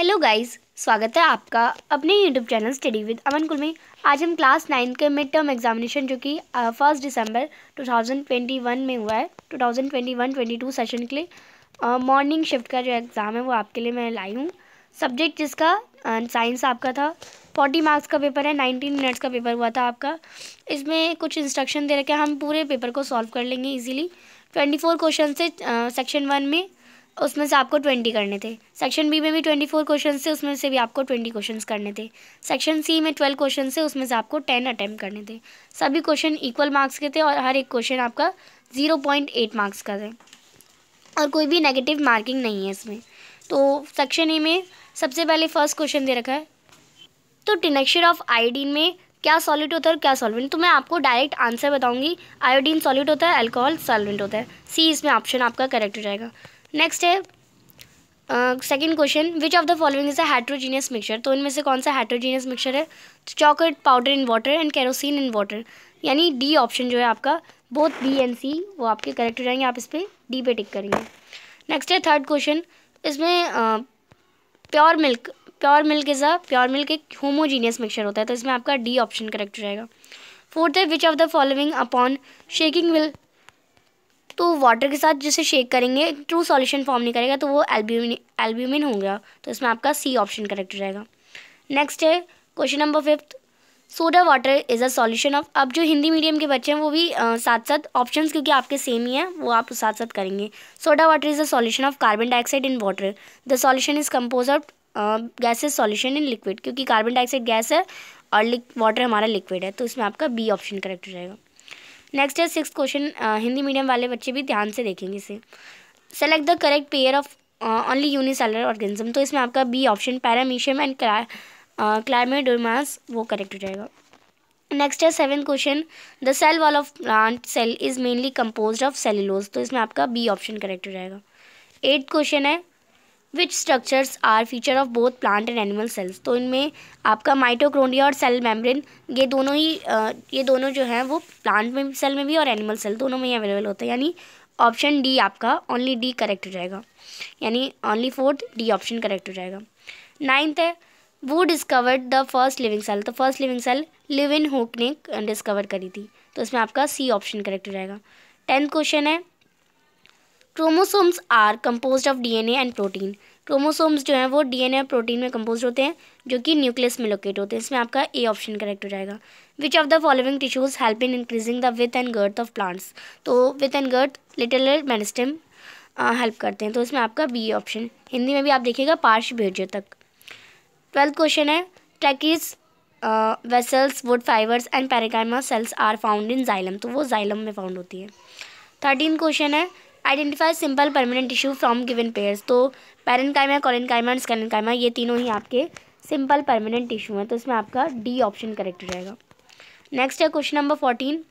Hello guys स्वागत है आपका अपने YouTube channel study with Aman कुल में आज हम क्लास नाइन्थ के मिड टर्म एग्जामिनेशन जो कि फर्स्ट दिसंबर 2021 में हुआ है 2021-22 सेशन के लिए मॉर्निंग शिफ्ट का जो एग्ज़ाम है वो आपके लिए मैं लाई हूँ सब्जेक्ट जिसका साइंस आपका था 40 मार्क्स का पेपर है 19 मिनट्स का पेपर हुआ था आपका इसमें कुछ इंस्ट्रक्शन दे रखे हम पूरे पेपर को सॉल्व कर लेंगे ईजिली ट्वेंटी क्वेश्चन से सेक्शन वन में उसमें से आपको ट्वेंटी करने थे सेक्शन बी में भी ट्वेंटी फोर क्वेश्चन थे उसमें से भी आपको ट्वेंटी क्वेश्चन करने थे सेक्शन सी में ट्वेल्व क्वेश्चन थे उसमें से आपको टेन अटैम्प्ट करने थे सभी क्वेश्चन इक्वल मार्क्स के थे और हर एक क्वेश्चन आपका ज़ीरो पॉइंट एट मार्क्स का थे और कोई भी नेगेटिव मार्किंग नहीं है इसमें तो सेक्शन ए में सबसे पहले फर्स्ट क्वेश्चन दे रखा है तो टिनेक्शन ऑफ आयोडीन में क्या सॉलिड होता है और क्या सॉल्वेंट तो मैं आपको डायरेक्ट आंसर बताऊंगी आयोडीन सॉलिड होता है अल्कोहल सॉल्वेंट होता है सी इसमें ऑप्शन आपका करेक्ट हो जाएगा नेक्स्ट है second question which of the following is a heterogeneous mixture तो इनमें से कौन सा हाइड्रोजीनियस मिक्सचर है chocolate powder in water and kerosene in water यानी डी ऑप्शन जो है आपका बोथ बी एंड सी वो आपके करेक्ट हो जाएंगे आप इस पर डी पे टिक करेंगे नेक्स्ट है थर्ड क्वेश्चन इसमें pure milk pure milk is a pure milk एक होमोजीनियस मिक्सचर होता है तो इसमें आपका डी ऑप्शन करेक्ट हो जाएगा फोर्थ है which of the following upon shaking will तो वाटर के साथ जिसे शेक करेंगे ट्रू सॉल्यूशन फॉर्म नहीं करेगा तो वो एल्ब्यूमिन एल्ब्यूमिन हो गया तो इसमें आपका सी ऑप्शन करेक्ट रहेगा नेक्स्ट है question number fifth soda water is a solution of अब जो हिंदी मीडियम के बच्चे हैं वो भी आ, साथ साथ ऑप्शंस क्योंकि आपके सेम ही हैं वो आप साथ साथ करेंगे soda water is a solution of carbon dioxide in water the solution is compose of gases solution in liquid क्योंकि कार्बन डाइऑक्साइड गैस है और वाटर हमारा लिक्विड है तो इसमें आपका बी ऑप्शन करेक्ट रहेगा नेक्स्ट है सिक्स क्वेश्चन हिंदी मीडियम वाले बच्चे भी ध्यान से देखेंगे इसे select the correct pair of only unicellular organism तो इसमें आपका B option paramecium and chlamydomonas वो करेक्ट हो जाएगा नेक्स्ट है seven question the cell wall of plant cell is mainly compose of cellulose तो इसमें आपका बी ऑप्शन करेक्ट हो जाएगा एट क्वेश्चन है which structures are feature of both plant and animal cells तो इनमें आपका माइटोक्रोंडिया और सेल मेम्ब्रेन ये दोनों ही ये दोनों जो हैं वो प्लांट में सेल में भी और एनिमल सेल दोनों में ही अवेलेबल होते हैं यानी ऑप्शन डी आपका ओनली डी करेक्ट हो जाएगा यानी only fourth D option correct हो जाएगा नाइन्थ है who discovered the first living cell तो first living cell Leeuwenhoek ने डिस्कवर करी थी तो इसमें आपका सी ऑप्शन करेक्ट हो जाएगा टेंथ क्वेश्चन है chromosomes are compose of DNA and protein chromosomes जो हैं वो डीएनए और प्रोटीन में कंपोज होते हैं जो कि न्यूक्लियस में लोकेट होते हैं इसमें आपका ए ऑप्शन करेक्ट हो जाएगा which of the following tissues help in increasing the width and girth of plants तो width and girth lateral meristem help करते हैं तो इसमें आपका बी ऑप्शन हिंदी में भी आप देखिएगा पार्श भेजे तक ट्वेल्थ क्वेश्चन है tracheids vessels wood fibres and parenchyma cells are found in xylem तो वो जाइलम में फाउंड होती है थर्टीन क्वेश्चन है identify simple permanent tissue from given pairs तो कायमा और एंड कायमा ये तीनों ही आपके सिंपल परमानेंट टिश्यू हैं तो इसमें आपका डी ऑप्शन करेक्ट रहेगा नेक्स्ट है क्वेश्चन नंबर फोर्टीन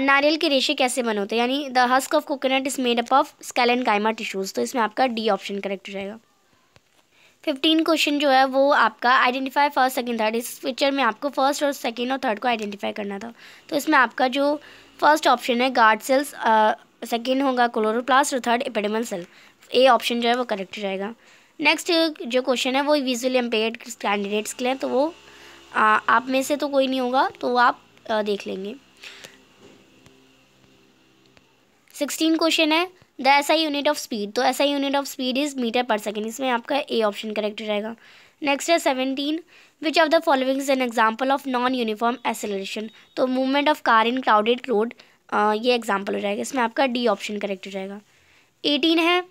नारियल के रेशे कैसे बने होते हैं यानी the husk of coconut is made up of कायमा टिश्यूज़ तो इसमें आपका डी ऑप्शन करेक्ट रहेगा फिफ्टीन क्वेश्चन जो है वो आपका आइडेंटिफाई फर्स्ट सेकंड थर्ड इस पिक्चर में आपको फर्स्ट और सेकंड और थर्ड को आइडेंटिफाई करना था तो इसमें आपका जो फर्स्ट ऑप्शन है गार्ड सेल्स सेकेंड होगा क्लोरोप्लास्ट और third epidermal cell A option जो है वो करेक्ट रहेगा नेक्स्ट जो क्वेश्चन है वो विजुअली एम्पेयर्ड कैंडिडेट्स के लिए तो वो आ, आप में से तो कोई नहीं होगा तो आप आ, देख लेंगे सिक्सटीन क्वेश्चन है द ऐसा यूनिट ऑफ स्पीड तो ऐसा unit of speed is metre per second इसमें आपका ए ऑप्शन करेक्ट रहेगा नेक्स्ट है seventeen which of the following is an example of non uniform acceleration तो movement of car in crowded road आ, ये example हो जाएगा इसमें आपका डी ऑप्शन करेक्ट हो जाएगा एटीन है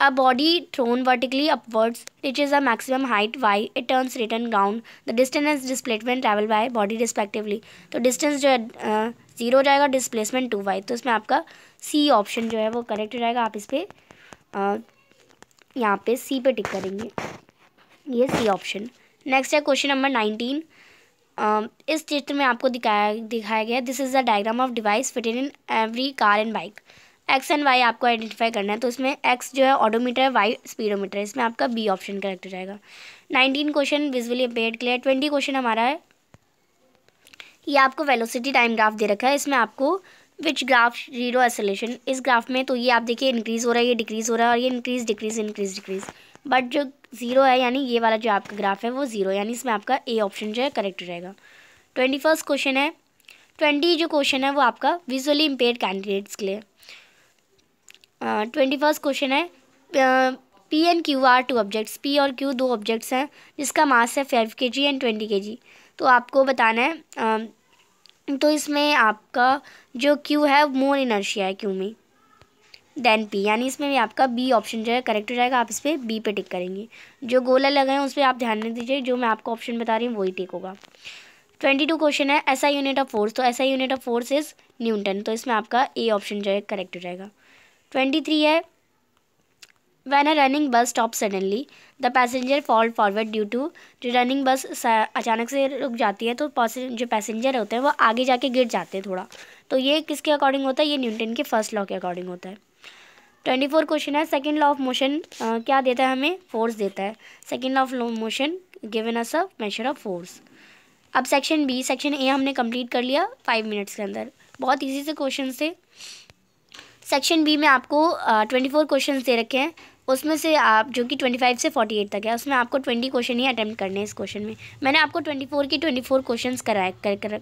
a body thrown vertically upwards reach is a maximum height why it turns return ground the distance displacement travel by body respectively तो डिस्टेंस जो है ज़ीरो हो जाएगा डिस्प्लेसमेंट टू वाई तो इसमें आपका सी ऑप्शन जो है वो करेक्ट हो जाएगा आप इस पर यहाँ पे सी पे टिक करेंगे ये सी ऑप्शन नेक्स्ट है क्वेश्चन नंबर नाइनटीन Um, इस चित्र में आपको दिखाया दिखाया गया this is the diagram of device fitted in every car and bike X and Y आपको आइडेंटिफाई करना है तो इसमें एक्स जो है ऑडोमीटर है वाई स्पीडोमीटर है इसमें आपका बी ऑप्शन करेक्ट हो जाएगा nineteen question visually impaired clear twenty question हमारा है ये आपको वेलोसिटी टाइम ग्राफ दे रखा है इसमें आपको विच ग्राफ जीरो एसोलेशन इस ग्राफ में तो ये आप देखिए इंक्रीज़ हो रहा है ये डिक्रीज़ हो रहा है और ये increase decrease increase decrease but जो ज़ीरो है यानी ये वाला जो आपका ग्राफ है वो ज़ीरो यानी इसमें आपका ए ऑप्शन जो है करेक्ट रहेगा ट्वेंटी फर्स्ट क्वेश्चन है ट्वेंटी जो क्वेश्चन है वो आपका विजुअली इम्पेयर कैंडिडेट्स के लिए ट्वेंटी फर्स्ट क्वेश्चन है P and Q are two objects P और क्यू दो ऑब्जेक्ट्स हैं जिसका मास है फाइव के जी एंड ट्वेंटी के जी तो आपको बताना है uh, तो इसमें आपका जो क्यू है मोर इनर्शिया है क्यू में देन पी यानी इसमें भी आपका बी ऑप्शन जो है करेक्ट हो जाएगा आप इस पर बी पे टिक करेंगे जो गोला है उस पर आप ध्यान नहीं दीजिए जो मैं आपको ऑप्शन बता रही हूँ वही टिक होगा ट्वेंटी टू क्वेश्चन है ऐसा यूनिट ऑफ फोर्स तो ऐसा unit of force is newton तो इसमें आपका ए ऑप्शन जो है करेक्ट हो जाएगा ट्वेंटी थ्री है when a running bus stop suddenly the passenger fall forward due to जो रनिंग बस अचानक से रुक जाती है तो जो पैसेंजर होते हैं वो आगे जाके गिर जाते हैं थोड़ा तो ये किसके अकॉर्डिंग होता है ये न्यूटन के फर्स्ट लॉ के अकॉर्डिंग होता है ट्वेंटी फोर क्वेश्चन है सेकेंड लॉ ऑफ मोशन क्या देता है हमें फोर्स देता है second law of motion given us a measure of force अब सेक्शन बी सेक्शन ए हमने कंप्लीट कर लिया फाइव मिनट्स के अंदर बहुत इजी से क्वेश्चन थे सेक्शन बी में आपको ट्वेंटी फोर क्वेश्चन दे रखे हैं उसमें से आप जो कि ट्वेंटी फाइव से फोर्टी एट तक है उसमें आपको ट्वेंटी क्वेश्चन ही अटैम्प्ट करने हैं इस क्वेश्चन में मैंने आपको ट्वेंटी फोर के ट्वेंटी फोर क्वेश्चन कराए कर,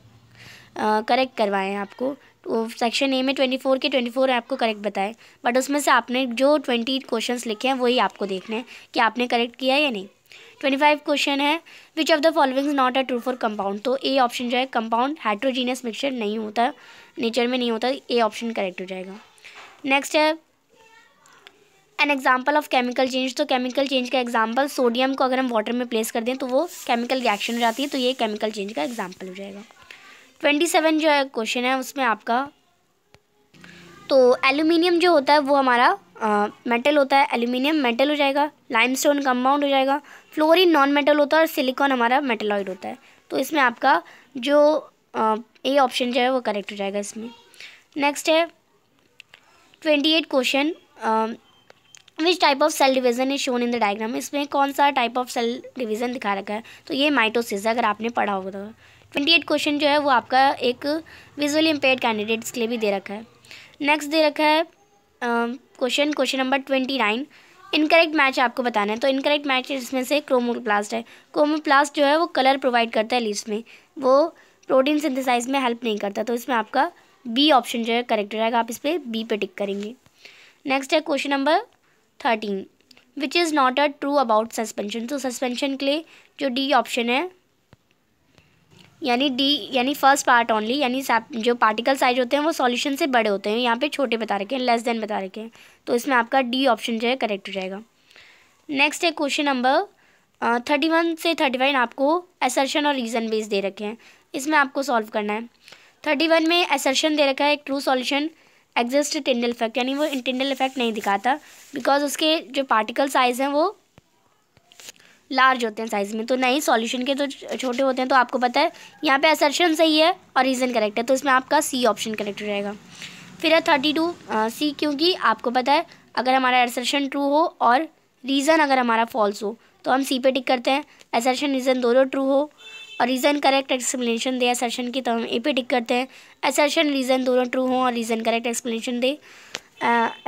करेक्ट करवाए हैं आपको सेक्शन ए में ट्वेंटी फोर के ट्वेंटी फोर आपको करेक्ट बताए बट उसमें से आपने जो ट्वेंटी क्वेश्चन लिखे हैं वही आपको देखने हैं कि आपने करेक्ट किया या नहीं ट्वेंटी फाइव क्वेश्चन है which of the following not a true for compound तो ए ऑप्शन जो है कंपाउंड हाइड्रोजीनियस मिक्सचर नहीं होता नेचर में नहीं होता ए ऑप्शन करेक्ट हो जाएगा नेक्स्ट है an example of chemical change तो केमिकल चेंज का एग्जाम्पल सोडियम को अगर हम वाटर में प्लेस कर दें तो वो केमिकल रिएक्शन हो जाती है तो ये केमिकल चेंज का एग्जाम्पल हो जाएगा ट्वेंटी सेवन जो है क्वेश्चन है उसमें आपका तो एल्यूमिनियम जो होता है वो हमारा मेटल होता है एल्यूमिनियम मेटल हो जाएगा लाइमस्टोन कंपाउंड हो जाएगा फ्लोरीन नॉन मेटल होता है और सिलिकॉन हमारा मेटलॉइड होता है तो इसमें आपका जो ए ऑप्शन जो है वो करेक्ट हो जाएगा इसमें नेक्स्ट है twenty eight question which type of cell division is shown in the diagram इसमें कौन सा टाइप ऑफ सेल डिवीज़न दिखा रखा है तो ये माइटोसिस अगर आपने पढ़ा होगा तो ट्वेंटी एट क्वेश्चन जो है वो आपका एक विजुअली इम्पेयर कैंडिडेट्स के लिए भी दे रखा है नेक्स्ट दे रखा है question question number twenty nine incorrect match आपको बताना है तो इनकरेक्ट मैच इसमें से क्रोमोप्लास्ट है क्रोमोप्लास्ट जो है वो कलर प्रोवाइड करता है लीव्स में वो प्रोटीन सिंथेसाइज में हेल्प नहीं करता तो इसमें आपका बी ऑप्शन जो है करेक्ट रहेगा आप इस पर बी पे टिक करेंगे नेक्स्ट है question number thirteen which is not a true about suspension तो सस्पेंशन के लिए जो डी ऑप्शन है यानी डी यानी फर्स्ट पार्ट ओनली यानी जो पार्टिकल साइज होते हैं वो सॉल्यूशन से बड़े होते हैं यहाँ पे छोटे बता रखे हैं लेस देन बता रखे हैं तो इसमें आपका डी ऑप्शन जो है करेक्ट हो जाएगा नेक्स्ट है क्वेश्चन नंबर थर्टी वन से थर्टी फाइव आपको एसर्शन और रीज़न बेस दे रखे हैं इसमें आपको सॉल्व करना है थर्टी वन में एसर्शन दे रखा है एक true solution exist Tyndall effect यानी वो इंटेंडल इफेक्ट नहीं दिखाता बिकॉज उसके जो पार्टिकल साइज़ हैं वो लार्ज होते हैं साइज़ में तो नहीं सॉल्यूशन के तो छोटे होते हैं तो आपको पता है यहाँ पे असर्शन सही है और रीज़न करेक्ट है तो इसमें आपका सी ऑप्शन करेक्ट रहेगा फिर है थर्टी टू सी क्योंकि आपको पता है अगर हमारा असर्शन ट्रू हो और रीज़न अगर हमारा फॉल्स हो तो हम सी पे टिक करते हैं असर्शन रीज़न दोनों ट्रू हो और रीज़न करेक्ट एक्सप्लेनेशन दे असर्शन की तो हम ए पे टिक करते हैं असर्शन रीज़न दोनों ट्रू हो और रीज़न करेक्ट एक्सप्लेनेशन दे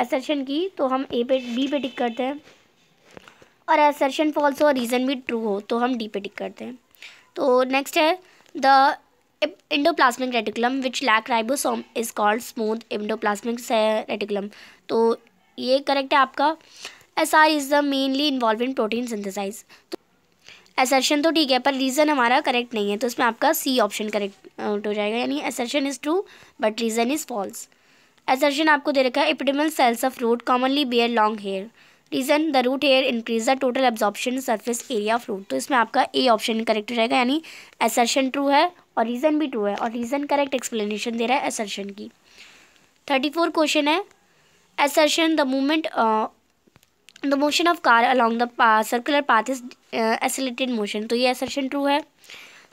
असर्शन की तो हम ए पे बी पे टिक करते हैं और एसर्शन फॉल्स हो रीज़न भी ट्रू हो तो हम डी पे टिक करते हैं तो नेक्स्ट है the endoplasmic reticulum which lack ribosome is called smooth endoplasmic reticulum तो ये करेक्ट है आपका S R is the mainly involve in protein synthesize तो एसर्शन तो ठीक है पर रीज़न हमारा करेक्ट नहीं है तो इसमें आपका सी ऑप्शन करेक्ट हो जाएगा यानी assertion is true but reason is false assertion आपको दे रखा है epidermal cells of root commonly bear long hair reason the root hair increase the total absorption surface area of root तो इसमें आपका ए ऑप्शन करेक्ट रहेगा यानी assertion true है और रीज़न भी ट्रू है और रीज़न करेक्ट एक्सप्लेनेशन दे रहा है एसर्शन की थर्टी फोर क्वेश्चन है assertion the movement the motion of car along the circular path is accelerated motion तो ये एसर्शन ट्रू है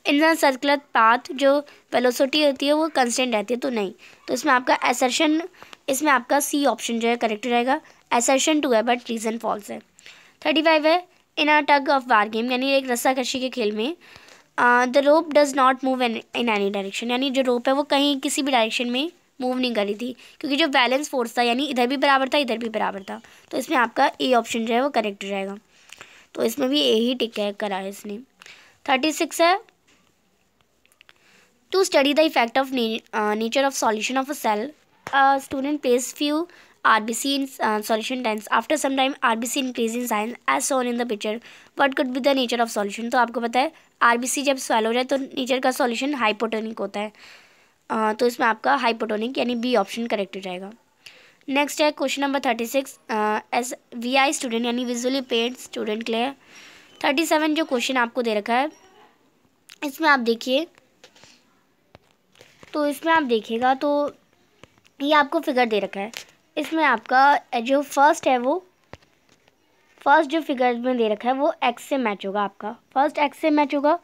इन द सर्कुलर पाथ जो वेलोसिटी होती है वो कंस्टेंट रहती है तो नहीं तो इसमें आपका एसर्शन इसमें आपका सी ऑप्शन जो है करेक्ट रहेगा एसेशन टू है बट रीज़न फॉल्स है थर्टी फाइव है in a tug of war game यानी एक रस्साकशी के खेल में the rope does not move in any direction यानी जो रोप है वो कहीं किसी भी डायरेक्शन में मूव नहीं करी थी क्योंकि जो बैलेंस फोर्स था यानी इधर भी बराबर था इधर भी बराबर था तो इसमें आपका ए ऑप्शन जो है वो करेक्ट रहेगा तो इसमें भी ए ही टिक करा है इसने थर्टी सिक्स है to study the effect of nature of solution of a cell a student plays few RBC in uh, solution tens After some time, RBC increase in sign as shown in the picture. What could be the nature of solution? तो आपको पता है RBC जब solve हो जाए तो nature का solution hypotonic होता है uh, तो इसमें आपका हाइपोटोनिक यानी बी ऑप्शन करेक्ट हो जाएगा नेक्स्ट है question number thirty six S V I student यानी विजुअली पेड स्टूडेंट के लिए थर्टी सेवन जो क्वेश्चन आपको दे रखा है इसमें आप देखिए तो इसमें आप देखिएगा तो ये आपको फिगर दे रखा है इसमें आपका जो फर्स्ट है वो फर्स्ट जो फिगर में दे रखा है वो एक्स से मैच होगा आपका फर्स्ट एक्स से मैच होगा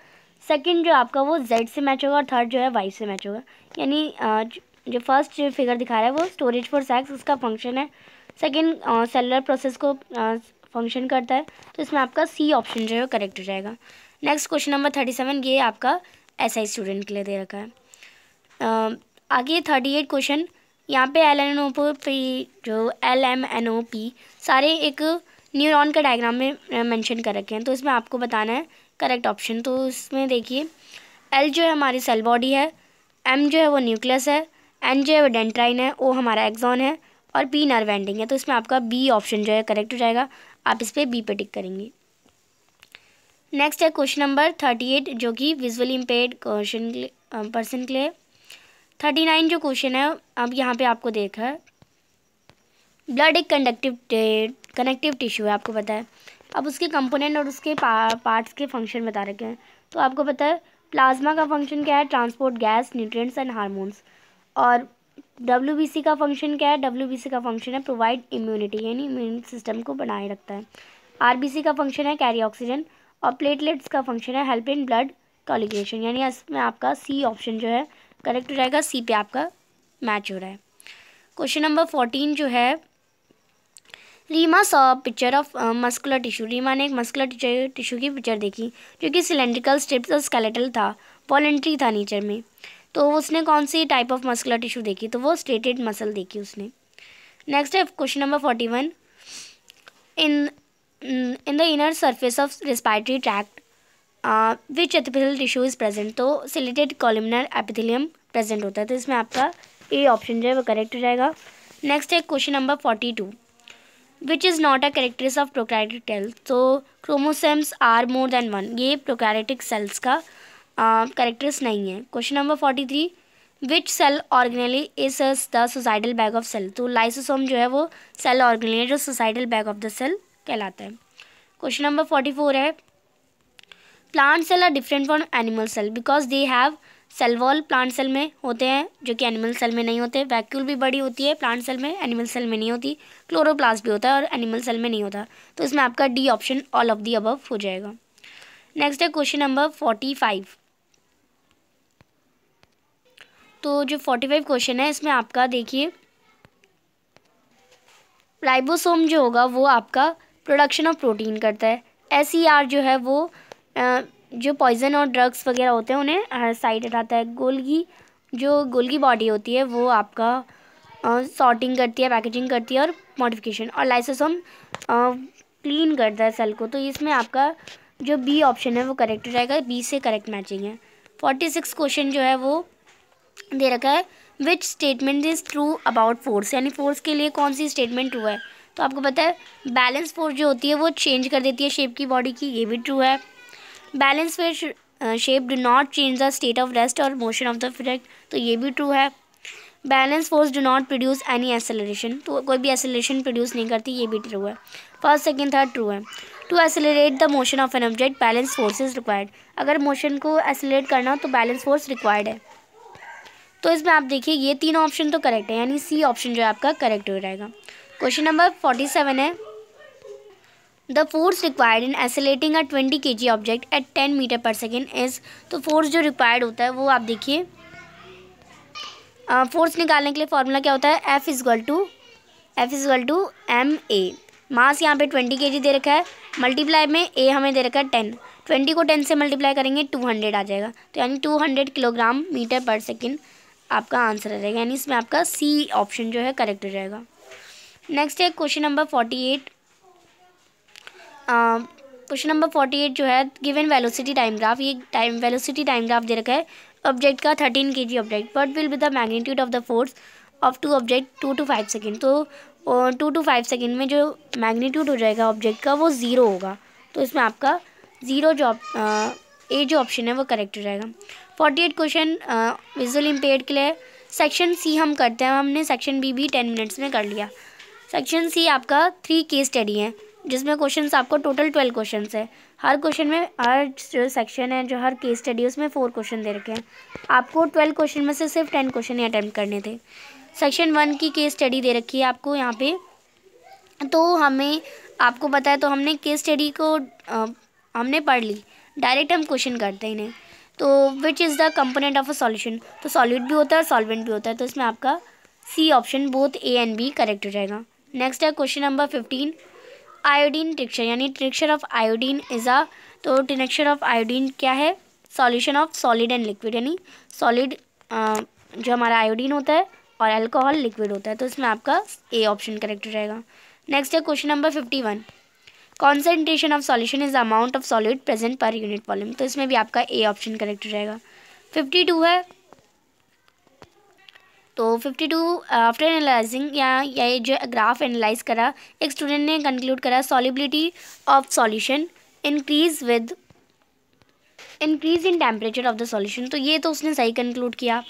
सेकंड जो आपका वो जेड से मैच होगा और थर्ड जो है वाई से मैच होगा यानी जो फर्स्ट जो फिगर दिखा रहा है वो स्टोरेज फॉर सेक्स उसका फंक्शन है सेकंड सेलुलर प्रोसेस को फंक्शन करता है तो इसमें आपका सी ऑप्शन जो है करेक्ट हो जाएगा next question number thirty seven ये आपका एस आई स्टूडेंट के लिए दे रखा है आगे थर्टी एट क्वेश्चन यहाँ पे एल एन ओ पी जो L M N O P सारे एक न्यूरॉन का डायग्राम में मेंशन कर रखे हैं तो इसमें आपको बताना है करेक्ट ऑप्शन तो इसमें देखिए एल जो है हमारी सेल बॉडी है एम जो है वो न्यूक्लियस है एन जो है वो डेंट्राइन है ओ हमारा एक्जॉन है और पी नर्व एंडिंग है तो इसमें आपका बी ऑप्शन जो है करेक्ट हो जाएगा आप इस पर बी पे टिक करेंगे नेक्स्ट है क्वेश्चन नंबर थर्टी एट जो कि विजुअली इम्पेयर्ड क्वेश्चन पर्सन के लिए थर्टी नाइन जो क्वेश्चन है अब यहाँ पे आपको देखा है ब्लड एक कंडक्टिव कनेक्टिव टिश्यू है आपको पता है अब उसके कंपोनेंट और उसके पा, पार्ट्स के फंक्शन बता रखे हैं तो आपको पता है प्लाज्मा का फंक्शन क्या है transport gas nutrients and hormones और डब्ल्यू का फंक्शन क्या है डब्ल्यू का फंक्शन है प्रोवाइड इम्यूनिटी यानी इम्यून सिस्टम को बनाए रखता है आर का फंक्शन है कैरी ऑक्सीजन और प्लेटलेट्स का फंक्शन है हेल्प इन ब्लड कॉलिगेशन यानी इसमें आपका सी ऑप्शन जो है करेक्ट हो जाएगा सी पे आपका मैच हो रहा है क्वेश्चन नंबर फोर्टीन जो है Reema saw picture of muscular tissue Reema ने एक मस्कुलर टिश्यू की पिक्चर देखी जो कि सिलेंड्रिकल स्ट्रिप्स और स्केलेटल था वॉलेंट्री था नेचर में तो उसने कौन सी टाइप ऑफ मस्कुलर टिश्यू देखी तो वो स्टेटेड मसल देखी उसने नेक्स्ट है question number forty one in in the inner surface of respiratory tract which uh, which tissue is present तो सिलेटेड कॉलिमिनर एपिथिलियम प्रेजेंट होता है तो इसमें आपका ए ऑप्शन जो है वो करेक्ट हो जाएगा नेक्स्ट है question number forty two which is not a characteristic of prokaryotic cell तो chromosomes are more than one ये प्रोकैरेटिक सेल्स का करेक्टरिस uh, नहीं है question number forty three which cell organelle is the suicidal bag of cell तो lysosome जो है वो cell organelle जो suicidal bag of the cell कहलाता है क्वेश्चन नंबर फोर्टी फोर है plant cell are different from animal cell because they have cell wall plant cell में होते हैं जो कि एनिमल सेल में नहीं होते वैक्यूल भी बड़ी होती है प्लांट सेल में एनिमल सेल में नहीं होती क्लोरोप्लास्ट भी होता है और एनिमल सेल में नहीं होता तो इसमें आपका D option all of the above हो जाएगा नेक्स्ट है क्वेश्चन नंबर फोर्टी फाइव तो जो फोर्टी फाइव क्वेश्चन है इसमें आपका देखिए राइबोसोम जो होगा वो आपका प्रोडक्शन ऑफ प्रोटीन करता है एस e जो है वो जो पॉइज़न और ड्रग्स वगैरह होते हैं उन्हें हर साइड हटाता है गोलगी जो गोलगी बॉडी होती है वो आपका सॉर्टिंग करती है पैकेजिंग करती है और मॉडिफिकेशन और लाइसोसोम क्लीन करता है सेल को तो इसमें आपका जो बी ऑप्शन है वो करेक्ट हो जाएगा बी से करेक्ट मैचिंग है फोर्टी सिक्स क्वेश्चन जो है वो दे रखा है which statement is true about force यानी फोर्स के लिए कौन सी स्टेटमेंट ट्रू है तो आपको पता है बैलेंस फोर्स जो होती है वो चेंज कर देती है शेप की बॉडी की ये भी ट्रू है balance where shape do not change the state of rest और मोशन ऑफ द फ्रेक्ट तो ये भी ट्रू है balance force do not produce any acceleration तो कोई भी एसेलरेशन प्रोड्यूस नहीं करती ये भी ट्रू है फर्स्ट सेकेंड थर्ड ट्रू है to accelerate the motion of an object balance force is required अगर मोशन को एसेलेट करना हो तो बैलेंस फोर्स रिक्वायर्ड है तो इसमें आप देखिए ये तीन ऑप्शन तो करेक्ट है यानी सी ऑप्शन जो है आपका करेक्ट हो जाएगा क्वेश्चन नंबर फोर्टी सेवन है the force required in accelerating a twenty K G object at ten metre per second is तो फोर्स जो रिक्वायर्ड होता है वो आप देखिए फोर्स uh, निकालने के लिए फॉर्मूला क्या होता है F equal to F equal to M A mass यहाँ पे ट्वेंटी के जी दे रखा है मल्टीप्लाई में ए हमें दे रखा है टेन ट्वेंटी को टेन से मल्टीप्लाई करेंगे टू हंड्रेड आ जाएगा तो यानी two hundred kilogram metre per second आपका आंसर आ जाएगा यानी इसमें आपका सी ऑप्शन जो है करेक्ट हो जाएगा नेक्स्ट है question number forty eight question number forty eight जो है गिवन वेलोसिटी टाइमग्राफ ये टाइम वेलोसिटी टाइमग्राफ दे रखा है ऑब्जेक्ट का thirteen K G object what will be the magnitude of the force of two object to two five second तो to two five second में जो magnitude हो जाएगा ऑब्जेक्ट का वो ज़ीरो होगा तो इसमें आपका ज़ीरो जो ए जो ऑप्शन है वो करेक्ट हो जाएगा forty eight question visual impair के लिए सेक्शन सी हम करते हैं हमने सेक्शन बी भी टेन मिनट्स में कर लिया सेक्शन सी आपका थ्री के स्टडी है जिसमें क्वेश्चंस आपको टोटल ट्वेल्व क्वेश्चंस है हर क्वेश्चन में हर जो सेक्शन है जो हर केस स्टडी उसमें फोर क्वेश्चन दे रखे हैं आपको ट्वेल्व क्वेश्चन में से सिर्फ टेन क्वेश्चन ही अटैम्प्ट करने थे सेक्शन वन की केस स्टडी दे रखी है आपको यहाँ पे तो हमें आपको पता है तो हमने केस स्टडी को आ, हमने पढ़ ली डायरेक्ट हम क्वेश्चन करते हैं इन्हें तो which is the component of a solution तो सॉलिड भी होता है और सॉल्वेंट भी होता है तो इसमें आपका C option both A and B correct हो जाएगा नेक्स्ट है question number fifteen iodine tincture यानी tincture of iodine is a तो ट्रिक्चर ऑफ आयोडीन क्या है solution of solid and liquid यानी सॉलिड जो हमारा आयोडीन होता है और अल्कोहल लिक्विड होता है तो इसमें आपका ए ऑप्शन करेक्ट रहेगा नेक्स्ट है question number fifty one concentration of solution is amount of solid present per unit volume तो इसमें भी आपका ए ऑप्शन करेक्ट रहेगा फिफ्टी टू है तो 52 टू आफ्टर एनालाइजिंग या ये जो ग्राफ एनालाइज करा एक स्टूडेंट ने कंक्लूड करा solubility of solution increase with increase in temperature of the solution तो ये तो उसने सही कंक्लूड किया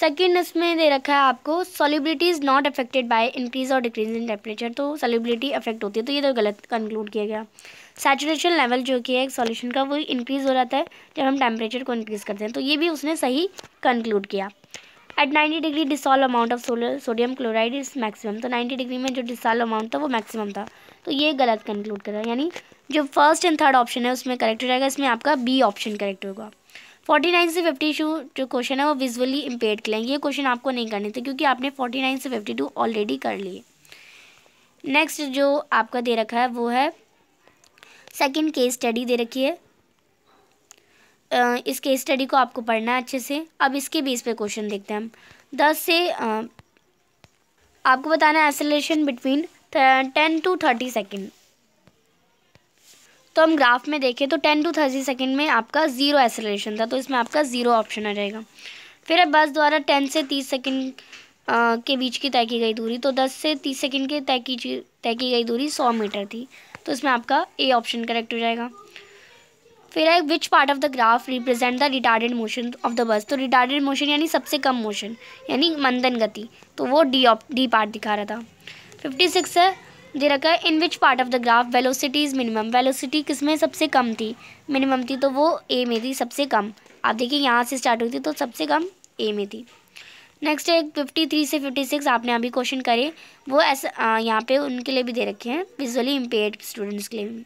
सेकेंड इसमें दे रखा है आपको solubility is not affected by increase और डिक्रीज इन टेम्परेचर तो सॉलिबिलिटी अफेक्ट होती है तो ये तो गलत कंक्लूड किया गया सैचुरेशन लेवल जो कि है एक सॉल्यूशन का वो इंक्रीज़ हो जाता है जब हम टेम्परेचर को इंक्रीज़ करते हैं तो ये भी उसने सही कंक्लूड किया at 90 degree dissolve amount of solar sodium chloride is maximum तो 90 डिग्री में जो डिसॉल्व अमाउंट था वो मैक्सिमम था तो ये गलत कंक्लूड करा यानी जो फर्स्ट एंड थर्ड ऑप्शन है उसमें करेक्ट हो जाएगा इसमें आपका बी ऑप्शन करेक्ट होगा फोर्टी नाइन से फिफ्टी टू जो क्वेश्चन है वो विजुअली इम्पेयर के ये क्वेश्चन आपको नहीं करने थे क्योंकि आपने फोर्टी नाइन से फिफ्टी टू ऑलरेडी कर लिए नेक्स्ट जो आपका दे रखा है वो है सेकेंड केस स्टडी दे रखी है इस केस स्टडी को आपको पढ़ना है अच्छे से अब इसके बेस पे क्वेश्चन देखते हैं हम दस से आपको बताना है acceleration between ten to thirty second तो हम ग्राफ में देखें तो टेन टू थर्टी सेकेंड में आपका ज़ीरो एसलेशन था तो इसमें आपका ज़ीरो ऑप्शन आ जाएगा फिर अब बस द्वारा टेन से तीस सेकेंड के बीच की तय की गई दूरी तो दस से तीस सेकेंड के तय की तय की गई दूरी सौ मीटर थी तो इसमें आपका ए ऑप्शन करेक्ट हो जाएगा फिर है which part of the graph represent the retarded motion of the bus तो रिटार्डेड मोशन यानी सबसे कम मोशन यानी मंदन गति तो वो डी ऑप डी पार्ट दिखा रहा था फिफ्टी सिक्स है दे रखा है in which part of the graph velocity is minimum velocity किस में सबसे कम थी मिनिमम थी तो वो ए में थी सबसे कम आप देखिए यहाँ से स्टार्ट हुई थी तो सबसे कम ए में थी नेक्स्ट एक फिफ्टी थ्री से फिफ्टी सिक्स आपने अभी क्वेश्चन करे वो ऐसा यहाँ पे उनके लिए भी दे रखे हैं विजुअली इम्पेयर्ड स्टूडेंट्स के लिए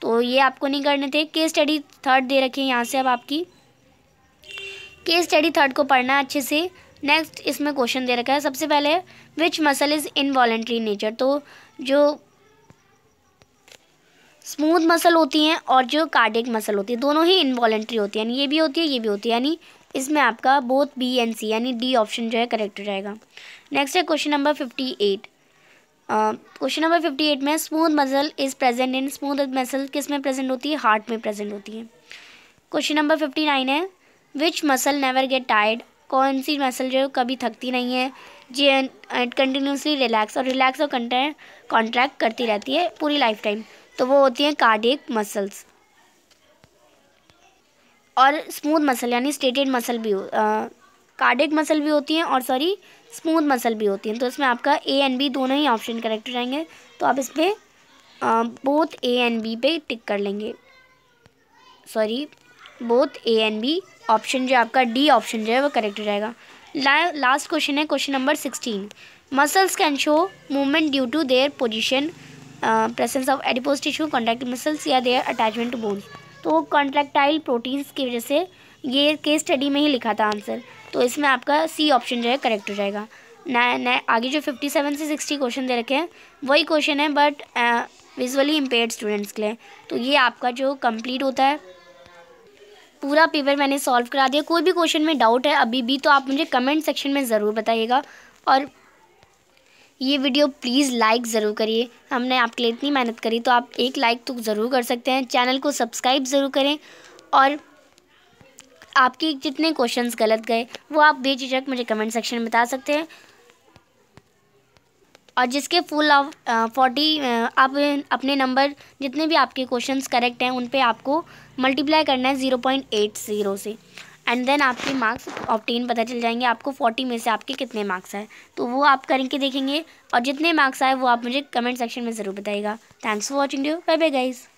तो ये आपको नहीं करने थे केस स्टडी थर्ड दे रखे हैं यहाँ से अब आपकी केस स्टडी थर्ड को पढ़ना है अच्छे से नेक्स्ट इसमें क्वेश्चन दे रखा है सबसे पहले which muscle is involuntary nature तो जो स्मूथ मसल होती हैं और जो कार्डिक मसल होती है दोनों ही इनवॉलेंट्री होती है यानी ये भी होती है ये भी होती है यानी इसमें आपका बोथ बी एंड सी यानी डी ऑप्शन जो है करेक्ट हो जाएगा नेक्स्ट है question number fifty eight question number fifty eight में smooth muscle is present in smooth muscle किस में प्रेजेंट होती है हार्ट में प्रेजेंट होती है क्वेश्चन नंबर फिफ्टी नाइन है which muscle never get tired कौन सी मसल जो कभी थकती नहीं है जी एंड कंटिन्यूसली रिलैक्स और रिलैक्स और कंटेंट कॉन्ट्रैक्ट करती रहती है पूरी लाइफ टाइम तो वो होती हैं कार्डिक मसल्स और स्मूथ मसल यानी स्टेटेड मसल भी हो कार्डिक uh, मसल भी होती हैं और सॉरी स्मूथ मसल भी होती हैं तो इसमें आपका ए एंड बी दोनों ही ऑप्शन करेक्ट हो जाएंगे तो आप इस पर बोथ ए एंड बी पे टिक कर लेंगे sorry both A and B option जो आपका डी ऑप्शन जो है वो करेक्ट हो जाएगा ला, लास्ट क्वेश्चन है question number sixteen muscles can show movement due to their position presence of adipose tissue contract muscles या देयर अटैचमेंट बोन्स तो कॉन्ट्रैक्टाइल प्रोटीन्स की वजह से ये केस स्टडी में ही लिखा था आंसर तो इसमें आपका सी ऑप्शन जो है करेक्ट हो जाएगा नया नया आगे जो फिफ्टी सेवन से सिक्सटी क्वेश्चन दे रखे हैं वही क्वेश्चन है बट विजुअली इम्पेयर्ड स्टूडेंट्स के लिए तो ये आपका जो कम्प्लीट होता है पूरा पेपर मैंने सॉल्व करा दिया कोई भी क्वेश्चन में डाउट है अभी भी तो आप मुझे कमेंट सेक्शन में ज़रूर बताइएगा और ये वीडियो प्लीज़ लाइक ज़रूर करिए हमने आपके लिए इतनी मेहनत करी तो आप एक लाइक तो ज़रूर कर सकते हैं चैनल को सब्सक्राइब ज़रूर करें और आपके जितने क्वेश्चंस गलत गए वो आप बेझिझक मुझे कमेंट सेक्शन में बता सकते हैं और जिसके फुल ऑफ फोर्टी आप अपने नंबर जितने भी आपके क्वेश्चंस करेक्ट हैं उन पे आपको मल्टीप्लाई करना है ज़ीरो पॉइंट एट ज़ीरो से एंड देन आपके मार्क्स ऑप्टेन पता चल जाएंगे आपको फोर्टी में से आपके कितने मार्क्स आए तो वो आप करके देखेंगे और जितने मार्क्स आए वो आप मुझे कमेंट सेक्शन में ज़रूर बताइएगा thanks for watching you bye bye guys